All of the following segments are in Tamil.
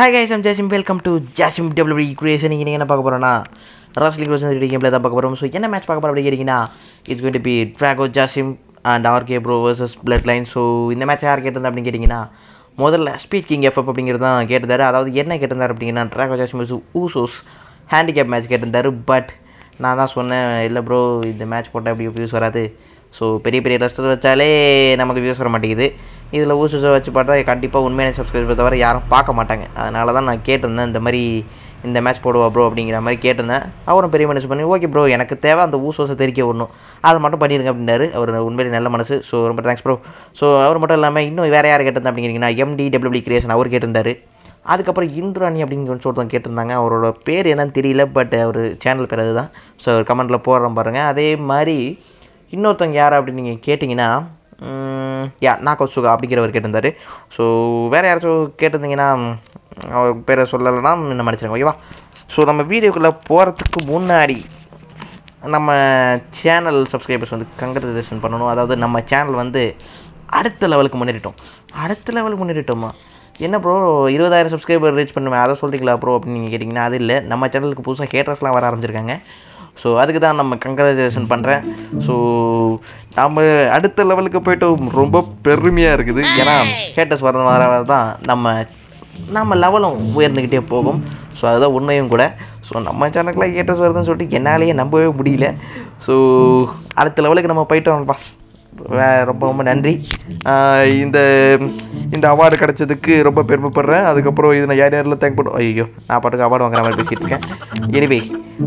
hi guys I'm Jasim welcome to Jasim W creation நீங்கள் என்ன பார்க்க போகிறோன்னா ராஸ்லி கிரியேஷன் வீடியோ கேமில் தான் பார்க்க போகிறோம் ஸோ என்ன மேட்ச் பார்க்க போகிறோம் அப்படி கேட்டிங்கன்னா it's going to be Drago Jasim and K bro versus bloodline so இந்த மேட்ச் யார் கேட்டிருந்தா அப்படின்னு கேட்டிங்கன்னா முதல்ல ஸ்பீட் கிங் எஃப்எப் அப்படிங்கிறது தான் கேட்டிருந்தாரு அதாவது என்ன கேட்டிருந்தார் அப்படிங்கன்னா Drago Jasim Usos handicap match கேட்டிருந்தார் பட் நான் தான் சொன்னேன் இல்லை ப்ரோ இந்த மேட்ச் போட்டால் எப்படி வியூஸ் வராது ஸோ பெரிய பெரிய ரெஸ்டர் வச்சாலே நமக்கு வியூஸ் வர மாட்டேங்குது இதில் ஊஸ் வச்சு பார்த்தா கண்டிப்பாக உண்மையான சப்ஸ்கிரைபர் தவிர யாரும் பார்க்க மாட்டாங்க அதனால தான் நான் கேட்டிருந்தேன் இந்த மாதிரி இந்த மேட்ச் போடுவா ப்ரோ அப்படிங்கிற மாதிரி கேட்டிருந்தேன் அவரும் பெரிய மனசு பண்ணி ஓகே ப்ரோ எனக்கு தேவை அந்த ஊசோசை தெரிக்க விடணும் அதை மட்டும் பண்ணிடுங்க அப்படின்னாரு அவர் உண்மையிலே நல்ல மனசு ஸோ ரொம்ப தேங்க்ஸ் ப்ரோ ஸோ அவர் மட்டும் இல்லாமல் இன்னும் வேறு யார் கேட்டிருந்தேன் அப்படிங்கிறீங்கன்னா எம்டி டபிள்யூபி கிரியேஷன் அவர் கேட்டிருந்தாரு அதுக்கப்புறம் இந்திராணி அப்படின்னு சொல்லி ஒருத்தவங்க கேட்டிருந்தாங்க அவரோட பேர் என்னன்னு தெரியல பட் அவர் சேனல் பேர் அதுதான் ஸோ கமெண்ட்டில் போடுறோம் பாருங்கள் அதே மாதிரி இன்னொருத்தவங்க யார் அப்படின்னு நீங்கள் கேட்டிங்கன்னா யா நாக்கோ சுகா அப்படிங்கிறவர் கேட்டிருந்தார் ஸோ வேறு யாராச்சும் கேட்டிருந்தீங்கன்னா அவர் பேரை சொல்லலைன்னா என்ன மன்னிச்சிருங்க ஓகேவா ஸோ நம்ம வீடியோக்குள்ளே போகிறதுக்கு முன்னாடி நம்ம சேனல் சப்ஸ்கிரைபர்ஸ் வந்து கங்க்ரேஷன் பண்ணணும் அதாவது நம்ம சேனல் வந்து அடுத்த லெவலுக்கு முன்னேறிட்டோம் அடுத்த லெவலுக்கு முன்னேறிட்டோமா என்ன ப்ரோ இருபதாயிரம் சப்ஸ்கிரைபர் ரீச் பண்ணுவேன் அதை சொல்கிறீங்களா ப்ரோ அப்படின்னு நீங்கள் கேட்டிங்கன்னா அது இல்லை நம்ம சேனலுக்கு புதுசாக ஹேட்டர்ஸ்லாம் வர ஆரம்பிச்சிருக்காங்க ஸோ அதுக்கு தான் நம்ம கங்க்ராச்சுலேஷன் பண்ணுறேன் ஸோ நம்ம அடுத்த லெவலுக்கு போய்ட்டு ரொம்ப பெருமையாக இருக்குது ஏன்னா ஹேட்டர்ஸ் வர வர தான் நம்ம நம்ம லெவலும் உயர்ந்துக்கிட்டே போகும் ஸோ அதுதான் உண்மையும் கூட ஸோ நம்ம சேனலுக்குலாம் ஹேட்டர்ஸ் வருதுன்னு சொல்லிட்டு என்னாலேயே நம்பவே முடியல ஸோ அடுத்த லெவலுக்கு நம்ம போயிட்டு போயிட்டோம் ஃபஸ்ட் ரொம்ப ரொம்ப நன்றி இந்த இந்த அவார்டு கிடச்சதுக்கு ரொம்ப பெருமைப்படுறேன் அதுக்கப்புறம் இது நான் யார் யாரில் தேங்க் பண்ணுவோம் ஐயோ நான் பாட்டுக்கு அவார்டு வாங்குற மாதிரி பேசியிருக்கேன் இருக்கேன் எனிவே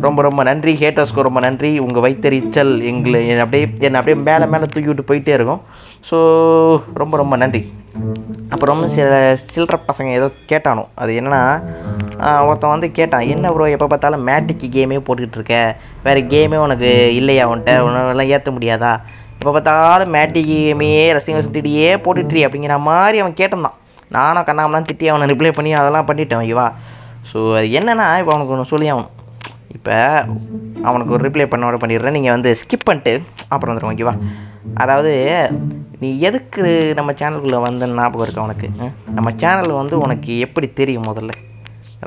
ரொம்ப ரொம்ப நன்றி ஹேட்டர்ஸ்க்கு ரொம்ப நன்றி உங்கள் வைத்தறிச்சல் எங்களை என் அப்படியே என்னை அப்படியே மேலே மேலே தூக்கிவிட்டு போயிட்டே இருக்கும் ஸோ ரொம்ப ரொம்ப நன்றி அப்புறம் சில சில்லற பசங்க ஏதோ கேட்டானோ அது என்னன்னா ஒருத்தன் வந்து கேட்டான் என்ன ப்ரோ எப்போ பார்த்தாலும் மேட்டிக்கு கேமே போட்டுக்கிட்டு இருக்க வேறு கேமே உனக்கு இல்லையா உன்ட்ட உன்னெல்லாம் ஏற்ற முடியாதா இப்போ பார்த்தாலும் மேட்டிக்குமே ரசிங்க சுற்றிட்டியே போட்டுட்ரி அப்படிங்கிற மாதிரி அவன் கேட்டிருந்தான் நானும் கண்ணாமலாம் திட்டி அவனை ரிப்ளை பண்ணி அதெல்லாம் பண்ணிட்டேன் ஓகேவா ஸோ அது என்னென்னா இப்போ அவனுக்கு ஒன்று சொல்லி ஆகணும் இப்போ அவனுக்கு ஒரு ரிப்ளை பண்ண பண்ணிடுறேன் நீங்கள் வந்து ஸ்கிப் பண்ணிட்டு அப்புறம் வந்துடும் ஓகேவா அதாவது நீ எதுக்கு நம்ம சேனலுக்குள்ளே வந்து ஞாபகம் இருக்கு உனக்கு நம்ம சேனல் வந்து உனக்கு எப்படி தெரியும் முதல்ல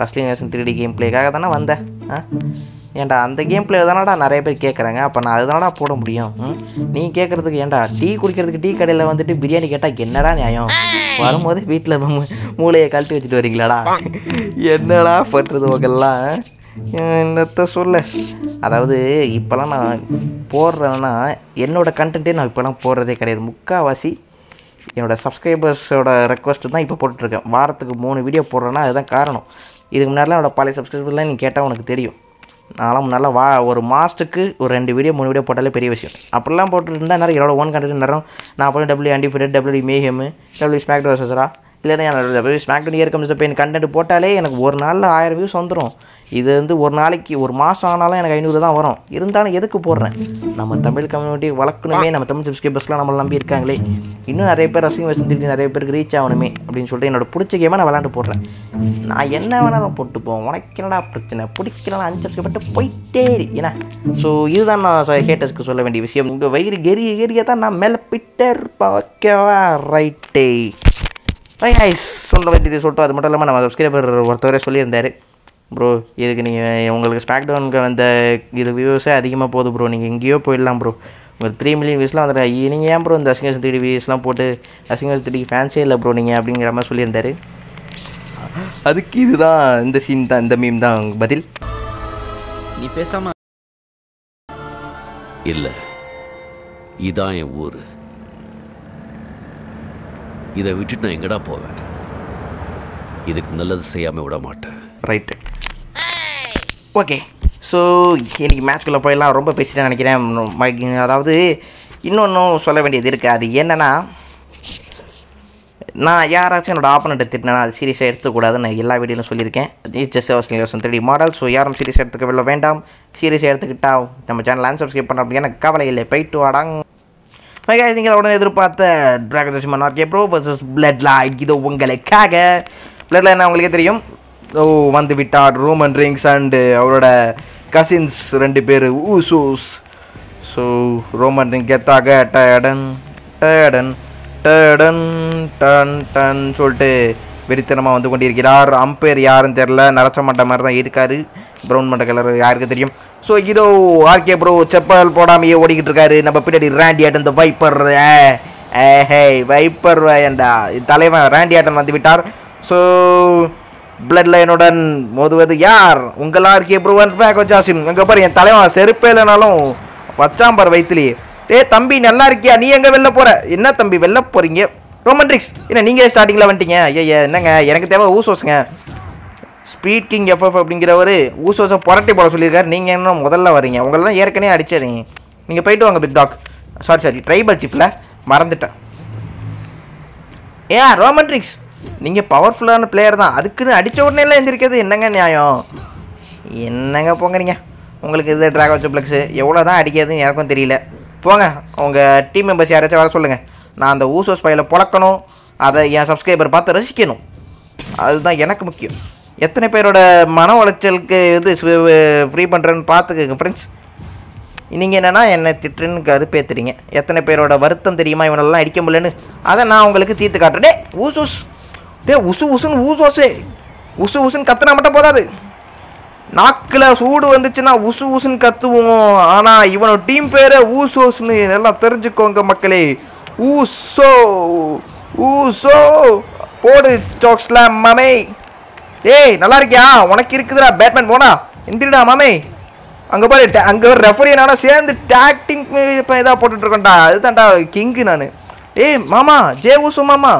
ரஸ்லிங் ரசன் த்ரீ டி கேம் பிளேக்காக தானே வந்தேன் ஆ ஏன்டா அந்த கேம் பிளே தானடா நிறைய பேர் கேட்குறாங்க அப்போ நான் அதுதானடா போட முடியும் நீ கேட்குறதுக்கு ஏன்டா டீ குடிக்கிறதுக்கு டீ கடையில் வந்துட்டு பிரியாணி கேட்டால் என்னடா நியாயம் வரும்போது வீட்டில் மூளையை கழட்டி வச்சுட்டு வரீங்களாடா என்னடா பண்ணுறது உங்கெல்லாம் என்னத்த சொல்ல அதாவது இப்போலாம் நான் போடுறேன்னா என்னோடய கண்டென்ட்டே நான் இப்போலாம் போடுறதே கிடையாது முக்கால்வாசி என்னோடய சப்ஸ்கிரைபர்ஸோட ரெக்வஸ்ட்டு தான் இப்போ போட்டுட்ருக்கேன் வாரத்துக்கு மூணு வீடியோ போடுறேன்னா அதுதான் காரணம் இதுக்கு முன்னாடிலாம் என்னோடய பழைய சப்ஸ்கிரைபர்லாம் நீ கேட்டால் உனக்கு தெரியும் நான்லாம் நல்லா வா ஒரு மாதத்துக்கு ஒரு ரெண்டு வீடியோ மூணு வீடியோ போட்டாலே பெரிய விஷயம் அப்படிலாம் போட்டுருந்தா நேரம் என்னோட ஓன் கண்டென்ட் நேரம் நான் அப்புறம் W undisputed W Mayhem W smack டோசரா இல்லைன்னா அப்படியே SmackDown here comes pain content போட்டாலே எனக்கு ஒரு நாளில் ஆயிரம் வியூஸ் வந்துடும் இது வந்து ஒரு நாளைக்கு ஒரு மாதம் ஆனாலும் எனக்கு ஐநூறு தான் வரும் இருந்தாலும் எதுக்கு போடுறேன் நம்ம தமிழ் கம்யூனிட்டி வளர்க்கணுமே நம்ம தமிழ் சப்ஸ்கிரைபர்ஸ்லாம் நம்மளை நம்பி இருக்காங்களே இன்னும் நிறைய பேர் ரசிங்க வசந்தி நிறைய பேருக்கு ரீச் ஆகணுமே அப்படின்னு சொல்லிட்டு என்னோட பிடிச்ச கேமை நான் விளாண்டு போடுறேன் நான் என்ன வேணாலும் போட்டு போவோம் உனக்கு என்னடா பிரச்சனை பிடிக்கிறனா அஞ்சு சப்ஸ்கிரைபர்ட்டு போயிட்டே ஏன்னா ஸோ இதுதான் நான் ஹேட்டர்ஸ்க்கு சொல்ல வேண்டிய விஷயம் உங்கள் வயிறு எரிய எரிய தான் நான் மேலே பிட்டே இருப்பேன் ஓகேவா ரைட்டே ஹைஸ் சொல்ல வேண்டியது சொல்லிட்டு அது மட்டும் இல்லாமல் நம்ம சப்ஸ்கிரைபர் ஒருத்தவரே சொல்லியிருந்தார் ப்ரோ இதுக்கு நீங்கள் உங்களுக்கு டவுனுக்கு வந்த இது வியூஸே அதிகமாக போகுது ப்ரோ நீங்கள் எங்கேயோ போயிடலாம் ப்ரோ ஒரு த்ரீ மில்லியன் வியூஸ்லாம் வந்துடுறாங்க நீங்கள் ஏன் ப்ரோ இந்த அசிங்க திடீர் வியூஸ்லாம் போட்டு அசிங்க திடீர் ஃபேன்ஸே இல்லை ப்ரோ நீங்கள் அப்படிங்கிற மாதிரி சொல்லியிருந்தார் அதுக்கு இதுதான் இந்த சீன் தான் இந்த மீம் தான் பதில் நீ பேசாம இல்லை இதான் என் ஊர் இதை விட்டுட்டு நான் எங்கடா போவேன் இதுக்கு நல்லது செய்யாமல் விட மாட்டேன் ரைட்டு ஓகே ஸோ இன்றைக்கி மேட்ச்குள்ளே போயெல்லாம் ரொம்ப பேசிட்டேன் நினைக்கிறேன் அதாவது இன்னொன்றும் சொல்ல வேண்டியது இருக்குது அது என்னென்னா நான் யாராச்சும் என்னோடய ஆப்பனண்ட்டை திட்டினா அது சீரியஸாக எடுத்துக்கூடாதுன்னு நான் எல்லா வீடியோலும் சொல்லியிருக்கேன் இட்ஸ் ஜஸ்ட் அவசியம் யோசன் த்ரீ மாடல் ஸோ யாரும் சீரியஸ் எடுத்துக்க வேண்டாம் சீரியஸாக எடுத்துக்கிட்டா நம்ம சேனல் அன்சப்ஸ்கிரைப் பண்ண அப்படின்னா கவலை இல்லை போயிட்டு வாடாங்க கைஸ் நீங்கள் உடனே எதிர்பார்த்த ட்ராகன் சிம்மன் RK bro versus bloodline இது உங்களுக்காக பிளட் லைட்னா உங்களுக்கே தெரியும் ஓ வந்து விட்டார் ரோமன் ரிங்ஸ் அண்டு அவரோட கசின்ஸ் ரெண்டு பேர் ஊசூஸ் ஸோ ரோமன் ரிங் கெத்தாக டேடன் டேடன் டேடன் டன் டன் சொல்லிட்டு வெறித்தனமாக வந்து கொண்டிருக்கிறார் அம்பேர் யாருன்னு தெரில நரச்ச மாட்ட மாதிரி தான் இருக்கார் ப்ரௌன் பண்ணுற கலர் யாருக்கு தெரியும் ஸோ இதோ ஆர்கே ப்ரோ செப்பல் போடாமையே ஓடிக்கிட்டு இருக்காரு நம்ம பின்னாடி ரேண்டி ஆட்டன் இந்த வைப்பர் ஹே வைப்பர் வேண்டா தலைவன் ரேண்டி ஆட்டன் வந்து விட்டார் ஸோ பிளட் லைனுடன் மோதுவது யார் உங்கள் ஆர்கே ப்ரோ அண்ட் வேகோ ஜாசிம் அங்கே பாரு என் தலைவன் செருப்பே இல்லைனாலும் வச்சாம்பார் வயிற்றுலேயே டே தம்பி நல்லா இருக்கியா நீ எங்கே வெளில போகிற என்ன தம்பி வெளில போகிறீங்க ட்ரிக்ஸ் என்ன நீங்களே ஸ்டார்டிங்கில் வந்துட்டீங்க ஐயா என்னங்க எனக்கு தேவை ஊசோஸுங்க ஸ்பீக்கிங் எஃப்எஃப் அப்படிங்கிறவர் ஊசம் புரட்டி போட சொல்லியிருக்காரு நீங்கள் என்ன முதல்ல வரீங்க உங்களெல்லாம் ஏற்கனவே அடிச்சிடுங்க நீங்கள் போயிட்டு வாங்க big dog sorry sorry tribal சீஃபில் மறந்துட்டேன் ஏன் ரோமன்ட்ரிக்ஸ் நீங்கள் பவர்ஃபுல்லான பிளேயர் தான் அதுக்குன்னு அடித்த உடனே எல்லாம் எந்திரிக்கிறது என்னங்க நியாயம் என்னங்க போங்கறீங்க உங்களுக்கு இது ட்ராகோ சுப்ளக்ஸு எவ்வளோ தான் அடிக்காதுன்னு எனக்கும் தெரியல போங்க உங்கள் டீம் மெம்பர்ஸ் யாராச்சும் வர சொல்லுங்கள் நான் அந்த ஊசோஸ் பையில் பிழக்கணும் அதை என் சப்ஸ்கிரைபர் பார்த்து ரசிக்கணும் அதுதான் எனக்கு முக்கியம் எத்தனை பேரோட மன உளைச்சலுக்கு இது ஃப்ரீ பண்ணுறேன்னு பார்த்துக்கோங்க ஃப்ரெண்ட்ஸ் நீங்கள் என்னென்னா என்னை அது பேத்துறீங்க எத்தனை பேரோட வருத்தம் தெரியுமா இவனெல்லாம் அடிக்க முடியலன்னு அதை நான் உங்களுக்கு தீர்த்து காட்டுறேன் டே ஊசூஸ் டே உசு உசுன்னு ஊசோசே உசு உசுன்னு கத்துனா மட்டும் போதாது நாக்கில் சூடு வந்துச்சுன்னா உசு உசுன்னு கத்துவோம் ஆனால் இவனோட டீம் பேரை ஊசோஸ்னு எல்லாம் தெரிஞ்சுக்கோங்க மக்களே ஊசோ ஊசோ போடு சாக்ஸ்லாம் மமே ஏய் நல்லா இருக்கியா உனக்கு இருக்குதுடா பேட்மேன் போனா எந்திரிடா மாமே அங்கே பாரு அங்கே ஒரு ரெஃபரி நானும் சேர்ந்து டாக்டிங் இப்போ இதாக போட்டுட்ருக்கேன்டா அதுதான்டா கிங்கு நான் ஏய் மாமா ஜே ஊசு மாமா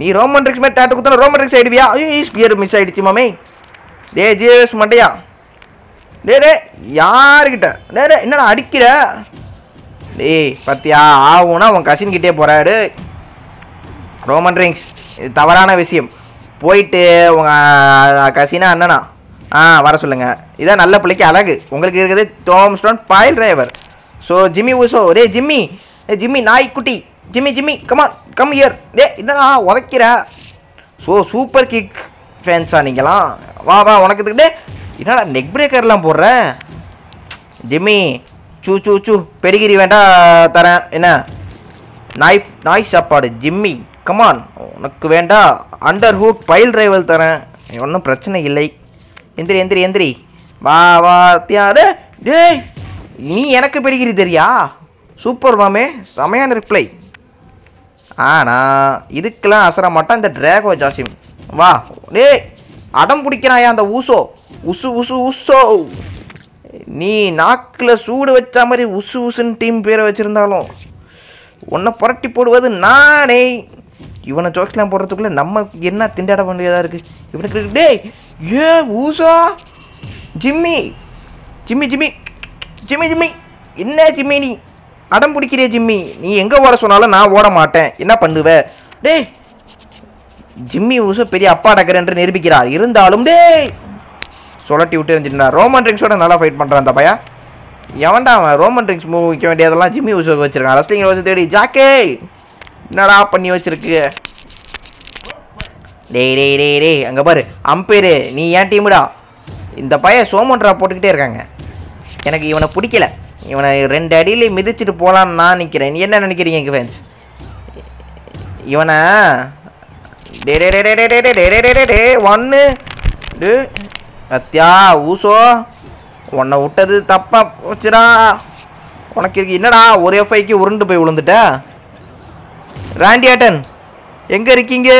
நீ ரோமன் ரிக்ஸ் மாதிரி டேட்டு கொடுத்தா ரோமன் ரிக்ஸ் ஆகிடுவியா ஐயோ ஸ்பியர் மிஸ் ஆகிடுச்சு மாமே டே ஜேஎஸ் மண்டையா டே டே யாருக்கிட்ட டே டே என்னடா அடிக்கிற டேய் பத்தியா ஆகும்னா உன் கசின்கிட்டே போகிறாரு ரோமன் ரிங்ஸ் இது தவறான விஷயம் போயிட்டு உங்கள் கசினா அண்ணனா ஆ வர சொல்லுங்கள் இதான் நல்ல பிள்ளைக்கு அழகு உங்களுக்கு இருக்குது tombstone piledriver so Jimmy Uso ரே ஜிம்மி ஏ ஜிம்மி குட்டி ஜிம்மி ஜிம்மி கமா கம் இயர் டே என்னடா உதைக்கிற ஸோ சூப்பர் கிக் ஃபேன்ஸா நீங்களாம் வா வா உனக்கு டே என்னடா நெக் பிரேக்கர்லாம் போடுற ஜிம்மி சூ சூ சூ பெடிகிரி வேண்டாம் தரேன் என்ன நாய் நாய் சாப்பாடு ஜிம்மி கமான் உனக்கு வேண்டாம் அண்டர் ஹூக் பைல் டிரைவல் தரேன் ஒன்றும் பிரச்சனை இல்லை எந்திரி எந்திரி எந்திரி வா வா தியாரு டேய் நீ எனக்கு பெடிகிரி தெரியா சூப்பர் மாமே செமையான ரிப்ளை ஆனால் இதுக்கெல்லாம் அசர மாட்டா இந்த டிராகோ ஜாசிம் வா டே அடம் பிடிக்கிறாயா அந்த ஊசோ உசு உசு உசோ நீ நாக்கில் சூடு வச்ச மாதிரி உசு உசுன்னு டீம் பேரை வச்சுருந்தாலும் உன்னை புரட்டி போடுவது நானே இவனை ஜோக்ஸ்லாம் போடுறதுக்குள்ளே நம்ம என்ன திண்டாட வேண்டியதாக இருக்குது இவனுக்கு டேய் ஏ Uso Jimmy Jimmy Jimmy Jimmy Jimmy என்ன ஜிம்மி நீ அடம் பிடிக்கிறே ஜிம்மி நீ எங்கே ஓட சொன்னாலும் நான் ஓட மாட்டேன் என்ன பண்ணுவேன் டேய் ஜிம்மி ஊசா பெரிய அப்பா டக்கர் என்று நிரூபிக்கிறார் இருந்தாலும் டேய் சொலட்டி விட்டு இருந்துட்டு ரோமன் ட்ரிங்ஸோட நல்லா ஃபைட் பண்ணுறான் அந்த பையன் எவன்டா அவன் ரோமன் ட்ரிங்ஸ் மூவ் வைக்க வேண்டியதெல்லாம் ஜிம்மி ஊசோ வச்சிருக்கான் ரஸ்லிங் ரோஸ் தேடி ஜாக்கே என்னடா பண்ணி வச்சிருக்கு டேய் டேய் டே டே அங்கே பாரு அம்பேரு நீ ஏன் டீமுடா இந்த பையன் சோமன்ரா போட்டுக்கிட்டே இருக்காங்க எனக்கு இவனை பிடிக்கல இவனை ரெண்டு அடியிலையும் மிதிச்சுட்டு போகலான்னு நான் நிற்கிறேன் என்ன நினைக்கிறீங்க ஃபேன்ஸ் இவனை டே டே டே டே டே டே டே டே டே டே ஒன்று டே அத்தியா ஊசோ உன்னை விட்டது தப்பாக வச்சுடா உனக்கு இருக்கு என்னடா ஒரே ஃபைக்கு உருண்டு போய் விழுந்துட்ட ராண்டி ஆட்டன் எங்கே இருக்கீங்க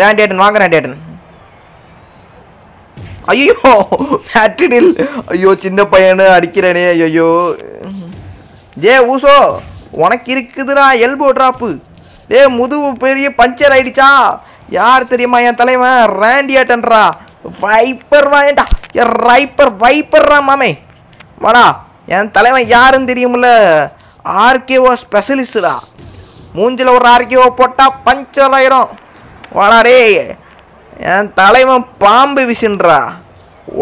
ராண்டி ஆட்டன் வாங்க ராண்டி ஆட்டன் ஐயோ மேட்ரிடில் ஐயோ சின்ன பையனு அடிக்கிறேனே ஐயோ ஜே ஊசோ உனக்கு இருக்குதுடா எல்போ ட்ராப்பு டே முதுகு பெரிய பஞ்சர் ஆயிடுச்சா யார் தெரியுமா என் தலைவன் ராண்டி ஆட்டன்ரா வைப்பர் வாயண்டா என் ரைப்பர் வைப்பர்ரா மாமே வாடா என் தலைவன் யாருன்னு தெரியுமில்ல ஆர்கேஓ ஸ்பெஷலிஸ்டா மூஞ்சில் ஒரு ஆர்கியோ போட்டால் பஞ்சர் ஆயிரும் வாடாடே என் தலைவன் பாம்பு விசின்றா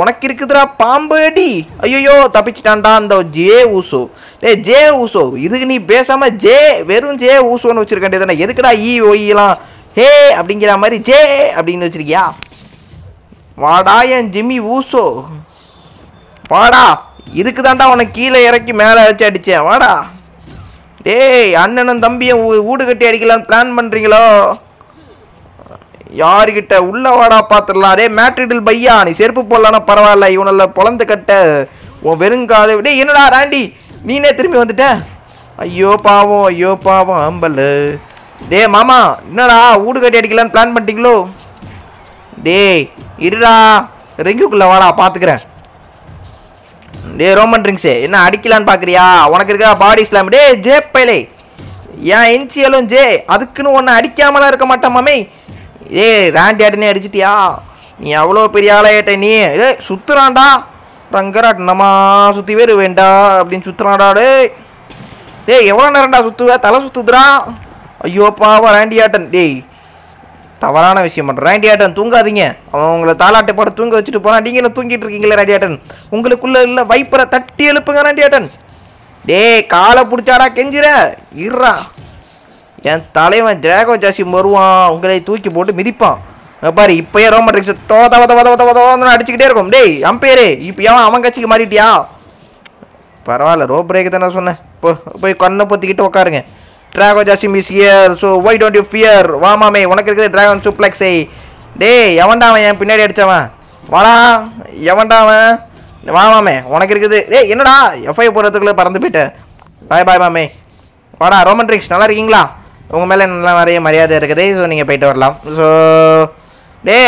உனக்கு இருக்குதுடா பாம்பு அடி ஐயோ தப்பிச்சிட்டான்டா அந்த ஜே ஊசோ ஏ ஜே ஊசோ இதுக்கு நீ பேசாமல் ஜே வெறும் ஜே ஊசுன்னு வச்சிருக்கேன் தானே எதுக்குடா ஈ ஒய்யலாம் ஹே அப்படிங்கிற மாதிரி ஜே அப்படின்னு வச்சுருக்கியா வாடா என் ஜிம்மி ஊசோ வாடா இதுக்கு தாண்டா உனக்கு கீழே இறக்கி மேலே வச்சு அடித்தேன் வாடா ஏய் அண்ணனும் தம்பியும் வீடு கட்டி அடிக்கலான்னு பிளான் பண்ணுறீங்களோ யாருக்கிட்ட உள்ள வாடா பார்த்துடலாம் அதே மேட்ரிடில் பையா நீ செருப்பு போடலான்னா பரவாயில்ல இவனில் பொழந்து கட்ட உன் வெறுங்காது டே என்னடா ராண்டி நீனே திரும்பி வந்துட்ட ஐயோ பாவம் ஐயோ பாவம் அம்பல் டே மாமா என்னடா வீடு கட்டி அடிக்கலான்னு பிளான் பண்ணிட்டீங்களோ டேய் இருடா ரெங்குக்குள்ளே வாடா பார்த்துக்கிறேன் டே ரோமன் ட்ரிங்க்ஸு என்ன அடிக்கலான்னு பார்க்குறியா உனக்கு இருக்கா பாடி ஸ்லாம் டே ஜே பைலே ஏன் என்சிஎலும் ஜே அதுக்குன்னு ஒன்று அடிக்காமலாம் இருக்க மாட்டாமே ஏ ரேண்டி ஆட்டனே அடிச்சிட்டியா நீ அவ்வளோ பெரிய ஆளாயிட்ட நீ ஏ சுற்றுறான்டா ரங்கராட் சுற்றி பேர் வேண்டா அப்படின்னு சுற்றுறாடா டே டேய் எவ்வளோ நேரம்டா சுற்றுவ தலை சுற்றுதுரா ஐயோ பாவா ரேண்டி ஆட்டன் டேய் தவறான விஷயம் பண்ணுறேன் ரேண்டியாட்டன் தூங்காதீங்க அவன் உங்களை தாலாட்டை போட தூங்க வச்சுட்டு போனால் நீங்களும் தூங்கிட்டு இருக்கீங்களே ரேண்டியாட்டன் உங்களுக்குள்ளே இல்லை வைப்பரை தட்டி எழுப்புங்க ரேண்டியாட்டன் டே காலை பிடிச்சாடா கெஞ்சிற இறா என் தலைவன் ஜேகோ ஜாசி வருவான் உங்களை தூக்கி போட்டு மிதிப்பான் பாரு இப்பயே ரோமட்ரிக்ஸ் தோ தவ வத வத தவ அடிச்சுக்கிட்டே இருக்கும் டேய் அம்பேரே இப்போ ஏன் அவன் கட்சிக்கு மாறிட்டியா பரவாயில்ல ரோ பிரேக் தானே சொன்னேன் போ போய் கண்ணை பொத்திக்கிட்டு உட்காருங்க Drago Jasim is here so why don't you fear வாமாமே உனக்கு இருக்குது டிராகன் சூப்ளெக்ஸை டேய் எவன்டா அவன் என் பின்னாடி அடித்தவன் வாடா எவன்டா அவன் வாமாமே உனக்கு இருக்குது ஏய் என்னடா எஃப்ஐ போகிறதுக்குள்ளே பறந்து போயிட்டேன் பாய் பாய் மாமே வாடா ரோமன் ட்ரிக்ஸ் நல்லா இருக்கீங்களா உங்கள் மேலே நல்லா நிறைய மரியாதை இருக்குது ஸோ நீங்கள் போயிட்டு வரலாம் ஸோ டே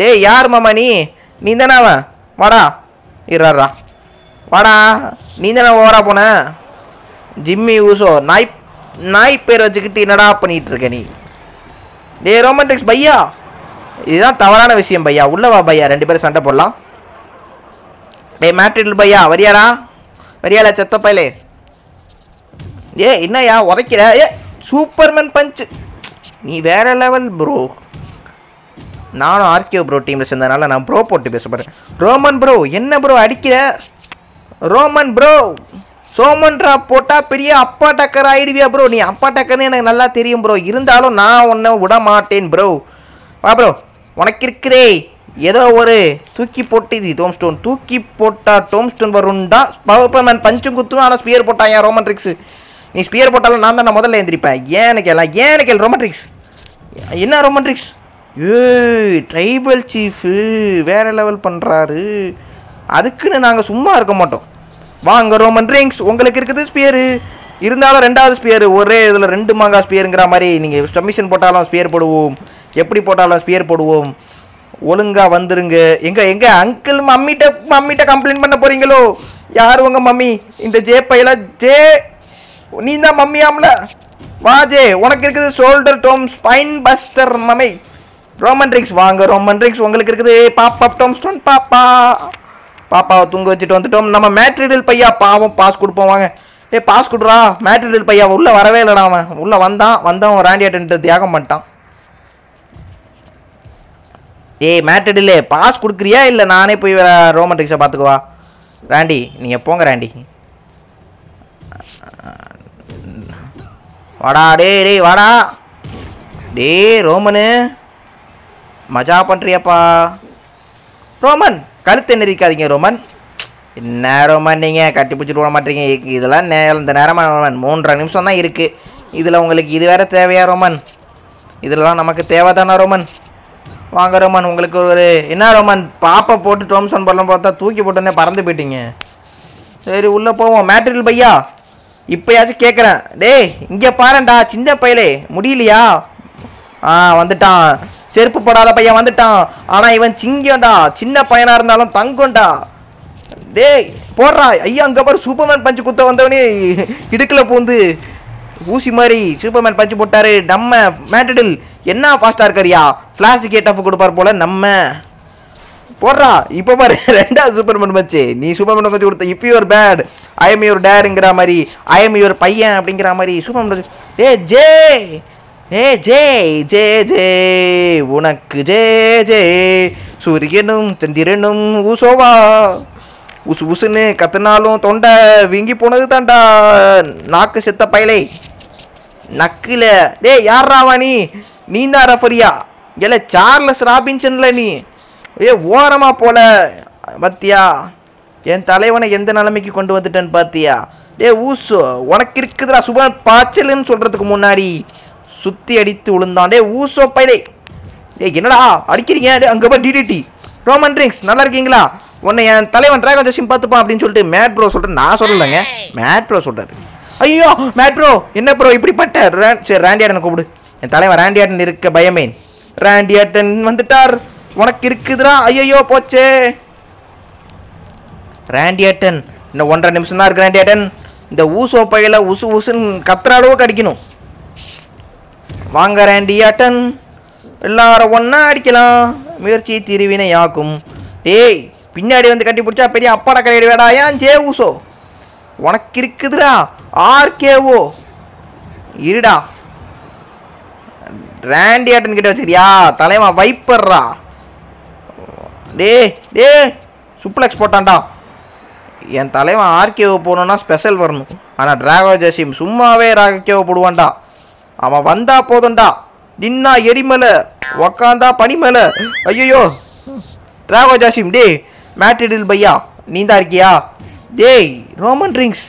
டே யார் மாமா நீ நீ தானே அவன் வாடா இறாரா வாடா நீ தானே ஓவரா போன ஜிம்மி ஊசோ நாய் நாய் பேர் வச்சுக்கிட்டு என்னடா பண்ணிட்டு இருக்க நீ டே ரோமண்டிக்ஸ் பையா இதுதான் தவறான விஷயம் பையா வா பையா ரெண்டு பேரும் சண்டை போடலாம் டே மேட்ரிட் பையா வரியாடா வரியால செத்த பயலே ஏ என்னையா உதைக்கிற ஏ சூப்பர்மேன் பஞ்சு நீ வேற லெவல் ப்ரோ நானும் ஆர்கே ப்ரோ டீமில் சேர்ந்ததுனால நான் ப்ரோ போட்டு பேச போகிறேன் ரோமன் ப்ரோ என்ன ப்ரோ அடிக்கிற ரோமன் ப்ரோ சோமன்ரா போட்டால் பெரிய அப்பா டக்கர் ஆகிடுவியா ப்ரோ நீ அப்பா டக்கர்னு எனக்கு நல்லா தெரியும் ப்ரோ இருந்தாலும் நான் உன்னை விட மாட்டேன் ப்ரோ வா ப்ரோ உனக்கு இருக்கிறே ஏதோ ஒரு தூக்கி போட்டு இது டோம் ஸ்டோன் தூக்கி போட்டால் டோம் ஸ்டோன் வரும்டா பவர் பஞ்சும் குத்தும் ஆனால் ஸ்பியர் போட்டா ஏன் ரோமன் ட்ரிக்ஸ் நீ ஸ்பியர் போட்டாலும் நான் தான் நான் முதல்ல எழுந்திரிப்பேன் ஏன் கேளா ஏன் கேள் ரோமன் ட்ரிக்ஸ் என்ன ரோமன் ட்ரிக்ஸ் ஏ ட்ரைபல் சீஃபு வேறு லெவல் பண்ணுறாரு அதுக்குன்னு நாங்கள் சும்மா இருக்க மாட்டோம் வாங்க ரோமன் ரிங்ஸ் உங்களுக்கு இருக்குது ஸ்பியரு இருந்தாலும் ரெண்டாவது ஸ்பியர் ஒரே இதில் ரெண்டு மாங்கா ஸ்பியருங்கிற மாதிரி நீங்கள் சப்மிஷன் போட்டாலும் ஸ்பியர் போடுவோம் எப்படி போட்டாலும் ஸ்பியர் போடுவோம் ஒழுங்காக வந்துருங்க எங்கே எங்கே அங்கிள் மம்மிட்ட மம்மிட்ட கம்ப்ளைண்ட் பண்ண போகிறீங்களோ யார் உங்கள் மம்மி இந்த ஜே பையில ஜே நீ தான் மம்மியாம்ல வா ஜே உனக்கு இருக்குது ஷோல்டர் டோம் ஸ்பைன் பஸ்டர் மம்மி ரோமன் ட்ரிங்ஸ் வாங்க ரோமன் ரிக்ஸ் உங்களுக்கு இருக்குது பாப்பா டோம் ஸ்டோன் பாப்பா பாப்பாவை தூங்க வச்சுட்டு வந்துட்டோம் நம்ம மேட்ரிடல் பையா பாவம் பாஸ் கொடுப்போம் வாங்க ஏ பாஸ் கொடுறா மேட்ரிடல் பையா உள்ளே வரவே இல்லைடா அவன் உள்ளே வந்தான் வந்தவன் ராண்டி அட்டன்ட்டு தியாகம் பண்ணிட்டான் ஏய் மேட்ரிடிலே பாஸ் கொடுக்குறியா இல்லை நானே போய் ரோமன்டிக்ஸை பார்த்துக்குவா ராண்டி நீங்கள் போங்க ராண்டி வாடா டே டேய் வாடா டே ரோமனு மஜா பண்ணுறியாப்பா ரோமன் கழுத்தை நெரிக்காதீங்க ரோமன் என்ன ரோமன் நீங்கள் கட்டி பிடிச்சிட்டு விட மாட்டீங்க இதெல்லாம் நேரம் இந்த நேரமாக ரோமன் மூன்றரை நிமிஷம் தான் இருக்குது இதில் உங்களுக்கு இது வேறு தேவையா ரோமன் இதெல்லாம் நமக்கு தேவை தானே ரோமன் வாங்க ரோமன் உங்களுக்கு ஒரு என்ன ரோமன் பாப்பை போட்டு டோம்சன் பண்ணலாம் பார்த்தா தூக்கி போட்டோன்னே பறந்து போயிட்டீங்க சரி உள்ளே போவோம் மேட்ரியல் பையா இப்போயாச்சும் கேட்குறேன் டேய் இங்கே பாருண்டா சின்ன பையலே முடியலையா ஆ வந்துட்டான் செருப்பு போடாத பையன் வந்துட்டான் ஆனால் இவன் சிங்கம்டா சின்ன பையனாக இருந்தாலும் தங்கம்டா டேய் போடுறா ஐயா அங்கே பாரு சூப்பர்மேன் பஞ்சு குத்த வந்தவனே இடுக்கில் பூந்து ஊசி மாதிரி சூப்பர்மேன் பஞ்சு போட்டாரு நம்ம மேட்டடில் என்ன ஃபாஸ்ட்டாக இருக்காரியா ஃப்ளாஷ் கேட் ஆஃப் கொடுப்பார் போல் நம்ம போடுறா இப்போ பாரு ரெண்டாவது சூப்பர்மேன் பஞ்சு நீ சூப்பர்மேன் பஞ்சு கொடுத்த if your bad I am your டேருங்கிற மாதிரி ஐ எம் யுவர் பையன் அப்படிங்கிற மாதிரி சூப்பர்மேன் ஏ ஜே ஏ ஜே ஜே ஜே உனக்கு ஜே ஜே சூரியனும் சந்திரனும் ஊசோவா உசு உசுன்னு கத்தினாலும் தொண்டை வீங்கி போனது தாண்டா நாக்கு செத்த பயலை நக்கில டே யார் ராவாணி நீ தான் ரெஃபரியா இல்லை சார்லஸ் ராபின்சன்ல நீ ஏ ஓரமா போல பார்த்தியா என் தலைவனை எந்த நிலைமைக்கு கொண்டு வந்துட்டேன்னு பார்த்தியா டே ஊசு உனக்கு இருக்குதுடா சுப பாய்ச்சல்னு சொல்கிறதுக்கு முன்னாடி சுற்றி அடித்து உளுந்தாண்டே ஊசோ பைதை ஏ என்னடா அடிக்கிறீங்க அங்கே போய் டிடிடி ரோமன் ட்ரிங்க்ஸ் நல்லா இருக்கீங்களா உன்னை என் தலைவன் டிராகன் ஜஸ்டின் பார்த்துப்பான் அப்படின்னு சொல்லிட்டு மேட் ப்ரோ சொல்கிறேன் நான் சொல்லலைங்க மேட் ப்ரோ சொல்கிறாரு ஐயோ மேட் ப்ரோ என்ன ப்ரோ இப்படிப்பட்ட சரி ரேண்டியாடனை கூப்பிடு என் தலைவன் ரேண்டியாடன் இருக்க பயமே ரேண்டியாட்டன் வந்துட்டார் உனக்கு இருக்குதுடா ஐயோ போச்சே ரேண்டியாட்டன் இன்னும் ஒன்றரை நிமிஷம் தான் இருக்கு ரேண்டியாட்டன் இந்த ஊசோ பையில உசு உசுன்னு கத்துற அளவுக்கு அடிக்கணும் வாங்க ரேண்டி அட்டன் எல்லாரும் ஒன்றா அடிக்கலாம் முயற்சி திருவினை திருவினையாக்கும் டேய் பின்னாடி வந்து கட்டி பிடிச்சா பெரிய அப்பாடா கடையிடுவேடா ஏன் ஜே ஊசோ உனக்கு இருக்குதுடா ஆர்கேவோ இருடா ரேண்டி ஆட்டன் கிட்ட வச்சுக்கிறியா தலைவா வைப்பர்றா டே டே சுப்ளெக்ஸ் போட்டான்டா என் தலைவன் ஆர்கேஓ போகணுன்னா ஸ்பெஷல் வரணும் ஆனால் டிராகோ ஜெசிம் சும்மாவே ராகேஓ போடுவான்டா அவன் வந்தா போதும்டா நின்னா எரிமலை உக்காந்தா பனிமலை ஐயோ டிராவல் ஜாசிம் டே மேட்ரிடில் பையா நீ தான் இருக்கியா டேய் ரோமன் ட்ரிங்க்ஸ்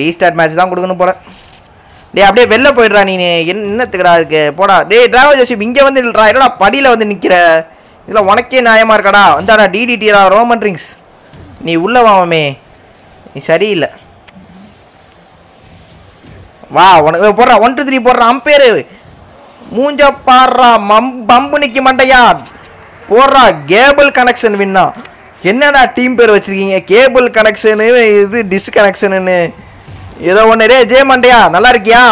ரீஸ்டார்ட் மேட்ச் தான் கொடுக்கணும் போல டே அப்படியே வெளில போயிடுறா நீ என்னத்துக்கடா இருக்கு போடா டே டிராவல் ஜாசிம் இங்கே வந்து நில்றா என்னடா படியில் வந்து நிற்கிற இதில் உனக்கே நியாயமாக இருக்காடா வந்தாடா டிடிடிடா ரோமன் ட்ரிங்க்ஸ் நீ உள்ளே வாமே நீ சரியில்லை வா உனக்கு போடுறான் ஒன் டூ த்ரீ போடுறான் அம்பேரு மூஞ்ச பாடுறா மம் பம்பு நிற்க மண்டையா போடுறா கேபிள் கனெக்ஷன் வின்னா என்னடா டீம் பேர் வச்சுருக்கீங்க கேபிள் கனெக்ஷனு இது டிஸ் கனெக்ஷனுன்னு ஏதோ ஒன்று ரே ஜே மண்டையா நல்லா இருக்கியா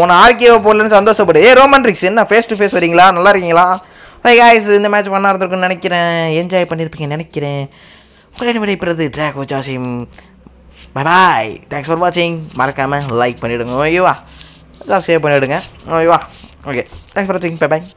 உன்னை ஆர்கே போடலன்னு சந்தோஷப்படு ஏ ரோமன் ரிக்ஸ் என்ன ஃபேஸ் டு ஃபேஸ் வரீங்களா நல்லா இருக்கீங்களா ஹை காய்ஸ் இந்த மேட்ச் பண்ணா இருந்திருக்குன்னு நினைக்கிறேன் என்ஜாய் பண்ணியிருப்பீங்க நினைக்கிறேன் உடனே விடைபெறது Drago Jasim bye thanks for வாட்சிங் மறக்காமல் லைக் பண்ணிவிடுங்க ஓகேவா ஷேர் பண்ணிவிடுங்க ஓகேவா ஓகே தேங்க்ஸ் ஃபார் வாட்சிங் பாய்